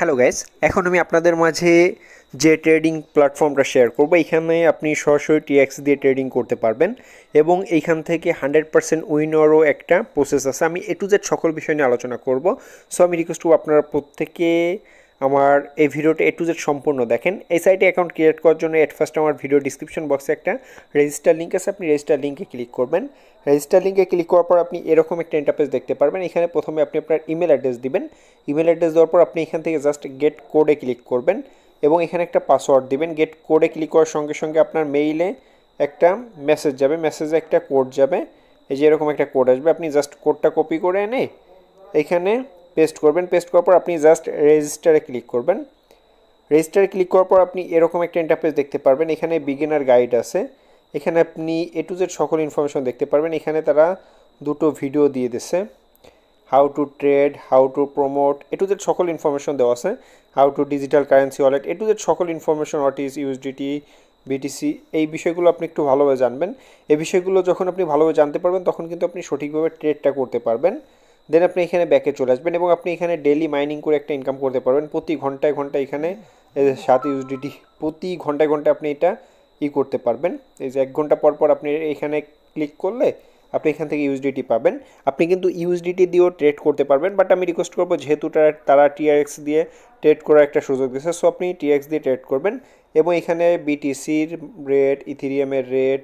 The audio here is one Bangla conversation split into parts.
হ্যালো গাইস এখন আমি আপনাদের মাঝে যে ট্রেডিং প্ল্যাটফর্মটা শেয়ার করব এখানে আপনি সরাসরি টিএক্স দিয়ে ট্রেডিং করতে পারবেন এবং এইখান থেকে হান্ড্রেড পার্সেন্ট উইনারও একটা প্রসেস আছে আমি এ টু জেড সকল বিষয় নিয়ে আলোচনা করব সো আমি রিকোয়েস্ট করবো আপনারা প্রত্যেকে আমার এই ভিডিওটা এ টু জেড সম্পূর্ণ দেখেন এই সাইটে অ্যাকাউন্ট ক্রিয়েট করার জন্য এট ফার্স্ট আমার ভিডিও ডিসক্রিপশন বক্সে একটা রেজিস্টার লিঙ্ক আছে আপনি রেজিস্টার লিঙ্কে ক্লিক করবেন রেজিস্টার লিঙ্কে ক্লিক করার পর আপনি এরকম একটা ইন্টারপেস দেখতে পারবেন এখানে প্রথমে আপনি আপনার ইমেল অ্যাড্রেস দিবেন ইমেল অ্যাড্রেস দেওয়ার পর আপনি এখান থেকে জাস্ট গেট কোডে ক্লিক করবেন এবং এখানে একটা পাসওয়ার্ড দিবেন গেট কোডে ক্লিক করার সঙ্গে সঙ্গে আপনার মেইলে একটা মেসেজ যাবে মেসেজে একটা কোড যাবে এই যে এরকম একটা কোড আসবে আপনি জাস্ট কোডটা কপি করে এনে এখানে পেস্ট করবেন পেস্ট করার পর আপনি জাস্ট রেজিস্টারে ক্লিক করবেন রেজিস্টারে ক্লিক করার পর আপনি এরকম একটা ইন্টারফেস দেখতে পারবেন এখানে বিগিনার গাইড আছে এখানে আপনি এ টু জেড সকল ইনফরমেশন দেখতে পারবেন এখানে তারা দুটো ভিডিও দিয়ে দিছে how to trade how to promote A to Z সকল ইনফরমেশন দেওয়া আছে how to digital currency wallet A to Z সকল information what is USDT BTC এই বিষয়গুলো আপনি একটু ভালোভাবে জানবেন এই বিষয়গুলো যখন আপনি ভালোভাবে জানতে পারবেন তখন কিন্তু আপনি সঠিকভাবে ট্রেডটা করতে পারবেন দেন আপনি এখানে ব্যাকে চলে আসবেন এবং আপনি এখানে ডেলি মাইনিং করে একটা ইনকাম করতে পারবেন প্রতি ঘন্টায় ঘন্টায় এখানে সাত ইউসডিটি প্রতি ঘন্টায় ঘন্টায় আপনি এটা ই করতে পারবেন এই যে এক ঘন্টা পর পর আপনি এখানে ক্লিক করলে আপনি এখান থেকে ইউজিটি পাবেন আপনি কিন্তু ইউএসডিটি দিয়েও ট্রেড করতে পারবেন বাট আমি রিকোয়েস্ট করবো যেহেতু তারা টিআরএক্স দিয়ে ট্রেড করার একটা সুযোগ দিয়েছে সো আপনি টিআরএক্স দিয়ে ট্রেড করবেন এবং এখানে বিটিসির রেট ইথিরিয়ামের রেট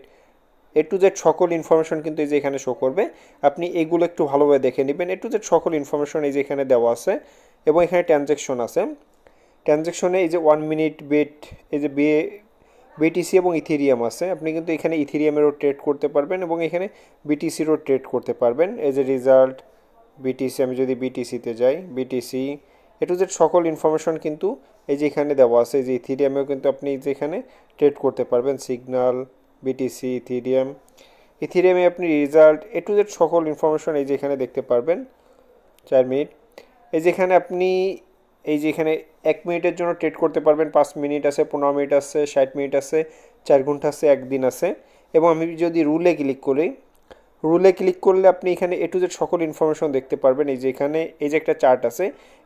এ টু জেড সকল ইনফরমেশন কিন্তু এই যে এখানে শো করবে আপনি এগুলো একটু ভালোভাবে দেখে নেবেন এ টু জেড সকল ইনফরমেশন এই যে এখানে দেওয়া আছে এবং এখানে ট্রানজ্যাকশন আছে ট্রানজ্যাকশনে এই যে ওয়ান মিনিট বেট এই যে বে বিটিসি এবং ইথেরিয়াম আছে আপনি কিন্তু এখানে ইথেরিয়ামেরও ট্রেড করতে পারবেন এবং এখানে বিটিসিরও ট্রেড করতে পারবেন এজ এ রেজাল্ট বিটিসি আমি যদি বিটিসিতে যাই বিটিসি এ টু জেড সকল ইনফরমেশন কিন্তু এই যে এখানে দেওয়া আছে এই যে ইথেরিয়ামেও কিন্তু আপনি যে এখানে ট্রেড করতে পারবেন সিগনাল বিটিসি ইথিরিয়াম ইথিরিয়ামে আপনি রেজাল্ট এ টু জেড সকল ইনফরমেশন এই যেখানে দেখতে পারবেন চার মিনিট এই যেখানে আপনি এই যেখানে এক মিনিটের জন্য ট্রেড করতে পারবেন পাঁচ মিনিট আছে পনেরো মিনিট আছে ষাট মিনিট আছে চার ঘন্টা আছে একদিন আছে এবং আমি যদি রুলে ক্লিক করি রুলে ক্লিক করলে আপনি এখানে এ টু জেড সকল ইনফরমেশন দেখতে পারবেন এই যে এখানে এই যে একটা চার্ট আছে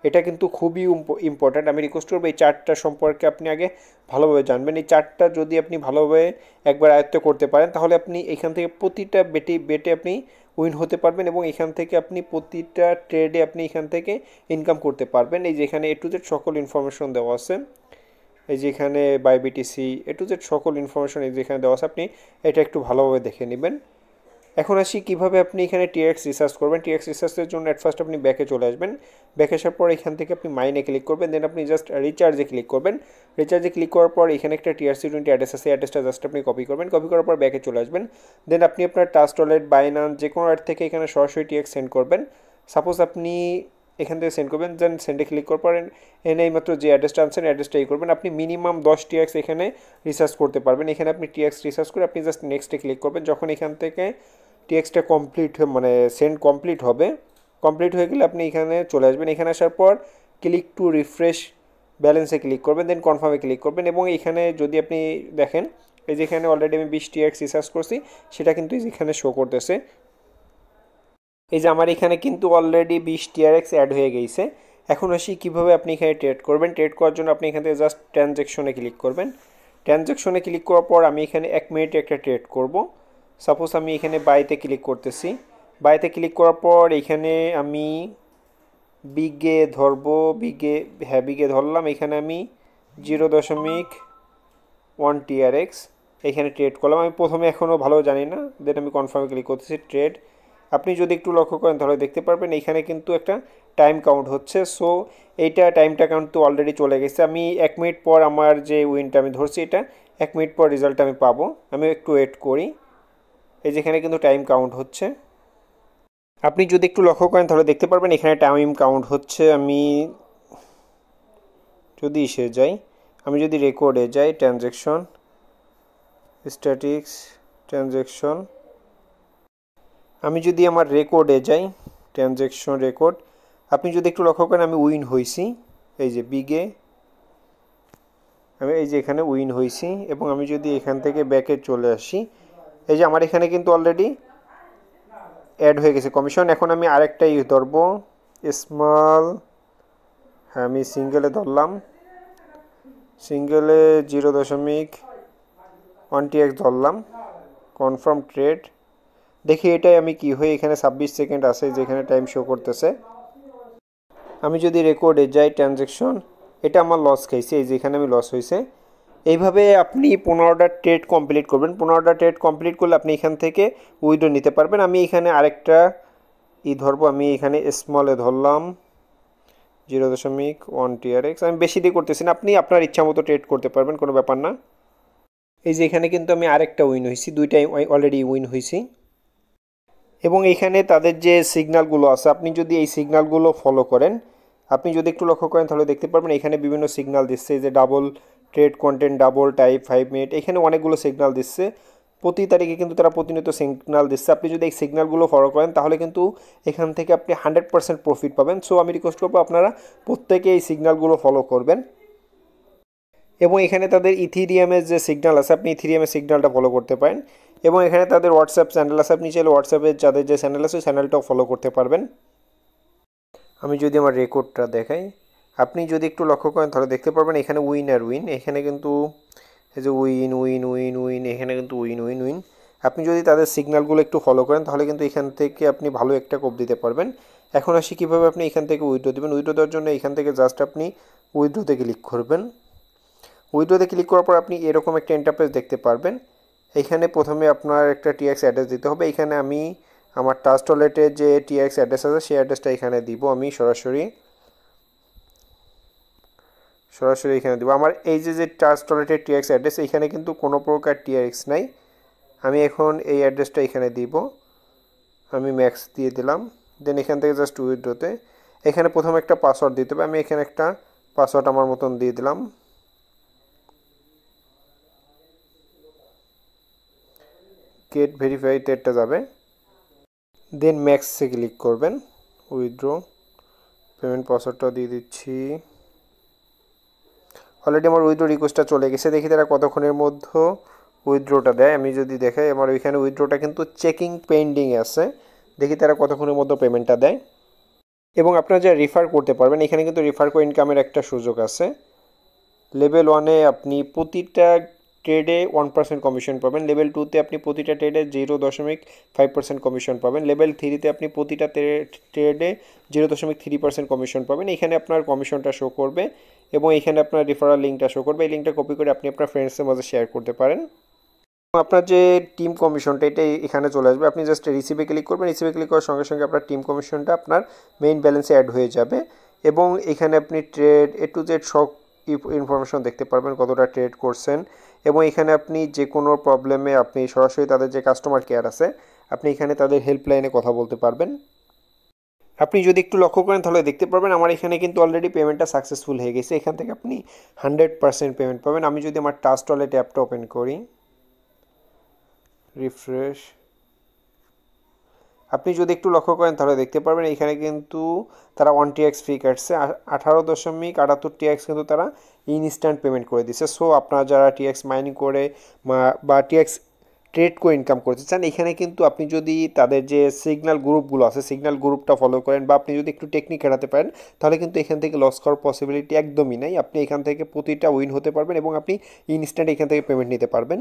এটা কিন্তু খুবই ইম্পর্ট্যান্ট আমি রিকোয়েস্ট করবো এই চার্টটা সম্পর্কে আপনি আগে ভালোভাবে জানবেন এই চার্টটা যদি আপনি ভালোভাবে একবার আয়ত্ত করতে পারেন তাহলে আপনি এখান থেকে প্রতিটা বেটে বেটে আপনি উইন হতে পারবেন এবং এখান থেকে আপনি প্রতিটা ট্রেডে আপনি এখান থেকে ইনকাম করতে পারবেন এই যে এখানে এ টু জেড সকল ইনফরমেশন দেওয়া আছে এই যে এখানে by BTC A to Z সকল ইনফরমেশন এই যে এখানে দেওয়া আছে আপনি এটা একটু ভালোভাবে দেখে নেবেন এখন আসি কীভাবে আপনি এখানে টিএক্স রিসার্চ করবেন টিএক্স রিসার্চের জন্য অ্যাট ফার্স্ট আপনি ব্যাকে চলে আসবেন ব্যাকে আসার পর এখান থেকে আপনি মাইনে ক্লিক করবেন দেন আপনি জাস্ট রিচার্জে ক্লিক করবেন রিচার্জে ক্লিক করার পর এখানে একটা টিআরসি টোয়েন্টি অ্যাড্রেস আছে অ্যাড্রেসটা জাস্ট আপনি কপি করবেন কপি করার পর ব্যাকে চলে আসবেন দেন আপনি আপনার টাস্ট ওয়ালেট বাইনান যে কোনো অ্যাড থেকে এখানে সরাসরি টিএক্স সেন্ড করবেন সাপোজ আপনি এখান থেকে সেন্ড করবেন দেন সেন্ডে ক্লিক করার পর এনে এইমাত্র যে অ্যাড্রেসটা আনছেন অ্যাড্রেসটা এই করবেন আপনি মিনিমাম দশ টিএক্স এখানে রিসার্চ করতে পারবেন এখানে আপনি টিএক্স রিসার্চ করে আপনি জাস্ট নেক্সটে ক্লিক করবেন যখন এখান থেকে টেক্সটটা কমপ্লিট মানে সেন্ড কমপ্লিট হবে কমপ্লিট হয়ে গেলে আপনি এখানে চলে আসবেন এখানে আসার পর ক্লিক টু রিফ্রেশ ব্যালেন্সে ক্লিক করবেন দেন কনফার্মে ক্লিক করবেন এবং এখানে যদি আপনি দেখেন এই যেখানে অলরেডি আমি বিশ টিএক্স রিসার্জ করছি সেটা কিন্তু এখানে শো করতেছে এই যে আমার এখানে কিন্তু অলরেডি বিশ টিআরএক্স অ্যাড হয়ে গেছে এখন আসি কীভাবে আপনি এখানে ট্রেড করবেন ট্রেড করার জন্য আপনি এখান থেকে জাস্ট ট্রানজ্যাকশনে ক্লিক করবেন ট্রানজ্যাকশনে ক্লিক করার পর আমি এখানে এক মিনিটে একটা ট্রেড করবো সাপোজ আমি এখানে বাইতে ক্লিক করতেছি বাইতে ক্লিক করার পর এখানে আমি বিগে ধরবো বিগে হ্যাঁ বিগে ধরলাম এখানে আমি জিরো দশমিক ওয়ান টিআরএক্স এখানে ট্রেড করলাম আমি প্রথমে এখনও ভালো জানি না দেন আমি কনফার্মে ক্লিক করতেছি ট্রেড আপনি যদি একটু লক্ষ্য করেন তাহলে দেখতে পারবেন এখানে কিন্তু একটা টাইম কাউন্ট হচ্ছে সো এইটা টাইমটা কাউন্ট তো অলরেডি চলে গেছে আমি এক মিনিট পর আমার যে উইনটা আমি ধরছি এটা এক মিনিট পর রেজাল্ট আমি পাবো আমি একটু ওয়েট করি এই যেখানে কিন্তু টাইম কাউন্ট হচ্ছে আপনি যদি একটু লক্ষ্য করেন তাহলে দেখতে পারবেন এখানে টাইম কাউন্ট হচ্ছে আমি যদি এসে যাই আমি যদি রেকর্ডে যাই ট্রানজ্যাকশন স্ট্যাটিক্স ট্রানজ্যাকশন আমি যদি আমার রেকর্ডে যাই ট্রানজ্যাকশন রেকর্ড আপনি যদি একটু লক্ষ্য করেন আমি উইন হয়েছি এই যে বিগে আমি এই যে এখানে উইন হয়েছি এবং আমি যদি এখান থেকে ব্যাকে চলে আসি এই যে আমার এখানে কিন্তু অলরেডি অ্যাড হয়ে গেছে কমিশন এখন আমি আরেকটা ইউজ ধরবো স্মল হ্যাঁ আমি সিঙ্গেলে ধরলাম সিঙ্গেলে জিরো দশমিক ওয়ানটি এক্স ধরলাম কনফার্ম ট্রেড দেখি এটাই আমি কি হয়ে এখানে ছাব্বিশ সেকেন্ড আছে যেখানে টাইম শো করতেছে আমি যদি রেকর্ডে যাই ট্রানজ্যাকশন এটা আমার লস খাইছে এই যেখানে আমি লস হয়েছে এইভাবে আপনি পনেরোটা ট্রেড কমপ্লিট করবেন পনেরোটা ট্রেড কমপ্লিট করলে আপনি এখান থেকে উইডো নিতে পারবেন আমি এখানে আরেকটা ই ধরবো আমি এখানে স্মলে ধরলাম জিরো দশমিক ওয়ান টিআরএক্স আমি বেশি দিয়ে করতেছি না আপনি আপনার ইচ্ছা মতো ট্রেড করতে পারবেন কোনো ব্যাপার না এই যে এখানে কিন্তু আমি আরেকটা উইন হয়েছি দুইটাই অলরেডি উইন হয়েছি এবং এখানে তাদের যে সিগনালগুলো আছে আপনি যদি এই সিগনালগুলো ফলো করেন আপনি যদি একটু লক্ষ্য করেন তাহলে দেখতে পারবেন এখানে বিভিন্ন সিগনাল দিচ্ছে যে double trade content double type five minute এখানে অনেকগুলো সিগনাল দিচ্ছে প্রতি তারিখে কিন্তু তারা প্রতিনিয়ত সিগনাল দিচ্ছে আপনি যদি এই সিগনালগুলো ফলো করেন তাহলে কিন্তু এখান থেকে আপনি হান্ড্রেড পার্সেন্ট প্রফিট পাবেন সো আমি রিকোয়েস্ট করবো আপনারা প্রত্যেকে এই সিগনালগুলো ফলো করবেন এবং এখানে তাদের ইথিরিয়ামের যে সিগনাল আছে আপনি ইথিরিয়ামের সিগনালটা ফলো করতে পারেন এবং এখানে তাদের হোয়াটসঅ্যাপ চ্যানেল আছে আপনি চাইলে হোয়াটসঅ্যাপের যাদের যে চ্যানেল আছে চ্যানেলটাও ফলো করতে পারবেন আমি যদি আমার রেকর্ডটা দেখাই আপনি যদি একটু লক্ষ্য করেন তাহলে দেখতে পারবেন এখানে উইন আর উইন এখানে কিন্তু এই যে উইন উইন উইন উইন এখানে কিন্তু উইন উইন উইন আপনি যদি তাদের সিগন্যালগুলো একটু ফলো করেন তাহলে কিন্তু এখান থেকে আপনি ভালো একটা কোপ দিতে পারবেন এখন আসি কীভাবে আপনি এখান থেকে উইড্রো দেবেন উইড্রো দেওয়ার জন্য এখান থেকে জাস্ট আপনি উইড্রোতে ক্লিক করবেন উইড্রোতে ক্লিক করার পর আপনি এরকম একটা ইন্টারফেস দেখতে পারবেন এখানে প্রথমে আপনার একটা টিএক্স অ্যাড্রেস দিতে হবে এখানে আমি আমার টাস্ট ওয়ালেটের যে টিএক্স অ্যাড্রেস আছে সেই অ্যাড্রেসটা এখানে দিব আমি সরাসরি সরাসরি এখানে দেবো আমার এই যে যে টাচ টয়লেটের টিএক্স অ্যাড্রেস এখানে কিন্তু কোনো প্রকার টিএক্স নাই আমি এখন এই অ্যাড্রেসটা এখানে দিব আমি ম্যাক্স দিয়ে দিলাম দেন এখান থেকে জাস্ট উইড্রোতে এখানে প্রথম একটা পাসওয়ার্ড দিতে হবে আমি এখানে একটা পাসওয়ার্ড আমার মতন দিয়ে দিলাম গেট ভেরিফাই টেটটা যাবে দেন ম্যাক্সে ক্লিক করবেন উইড্রো পেমেন্ট পাসওয়ার্ডটা দিয়ে দিচ্ছি অলরেডি আমার উইথড্রো রিকোয়েস্টটা চলে গেছে দেখি তারা কতক্ষণের মধ্যে উইথড্রোটা দেয় আমি যদি দেখাই আমার ওইখানে উইথড্রোটা কিন্তু চেকিং পেন্ডিং আছে দেখি তারা কতক্ষণের মধ্যে পেমেন্টটা দেয় এবং আপনারা যারা রেফার করতে পারবেন এখানে কিন্তু রেফার করে ইনকামের একটা সুযোগ আছে লেভেল ওয়ানে আপনি প্রতিটা ট্রেডে ওয়ান পার্সেন্ট কমিশন পাবেন লেভেল টুতে আপনি প্রতিটা ট্রেডে জিরো দশমিক ফাইভ পার্সেন্ট কমিশন পাবেন লেভেল থ্রিতে আপনি প্রতিটা ট্রেডে জিরো দশমিক থ্রি পার্সেন্ট কমিশন পাবেন এখানে আপনার কমিশনটা শো করবে এবং এখানে আপনার রেফারাল লিঙ্কটা শো করবে এই লিঙ্কটা কপি করে আপনি আপনার ফ্রেন্ডসের মাঝে শেয়ার করতে পারেন আপনার যে টিম কমিশনটা এটা এখানে চলে আসবে আপনি জাস্ট রিসিভে ক্লিক করবেন রিসিভে ক্লিক করার সঙ্গে সঙ্গে আপনার টিম কমিশনটা আপনার মেইন ব্যালেন্সে অ্যাড হয়ে যাবে এবং এখানে আপনি ট্রেড এ টু জেড সব ইনফরমেশন দেখতে পারবেন কতটা ট্রেড করছেন এবং এখানে আপনি যে কোনো প্রবলেমে আপনি সরাসরি তাদের যে কাস্টমার কেয়ার আছে আপনি এখানে তাদের হেল্পলাইনে কথা বলতে পারবেন আপনি যদি একটু লক্ষ্য করেন তাহলে দেখতে পারবেন আমার এখানে কিন্তু অলরেডি পেমেন্টটা সাকসেসফুল হয়ে গেছে এখান থেকে আপনি হান্ড্রেড পারসেন্ট পেমেন্ট পাবেন আমি যদি আমার টাচ টলে অ্যাপটা ওপেন করি রিফ্রেশ আপনি যদি একটু লক্ষ্য করেন তাহলে দেখতে পারবেন এখানে কিন্তু তারা ওয়ান টিএক্স ফি কাটছে আঠারো দশমিক আটাত্তর টিএক্স কিন্তু তারা ইনস্ট্যান্ট পেমেন্ট করে দিচ্ছে সো আপনারা যারা টিএক্স মাইনিং করে বা টিএক্স ট্রেড করে ইনকাম করতে চান এখানে কিন্তু আপনি যদি তাদের যে সিগনাল গ্রুপগুলো আছে সিগনাল গ্রুপটা ফলো করেন বা আপনি যদি একটু টেকনিক হারাতে পারেন তাহলে কিন্তু এখান থেকে লস করার পসিবিলিটি একদমই নাই আপনি এখান থেকে প্রতিটা উইন হতে পারবেন এবং আপনি ইনস্ট্যান্ট এখান থেকে পেমেন্ট নিতে পারবেন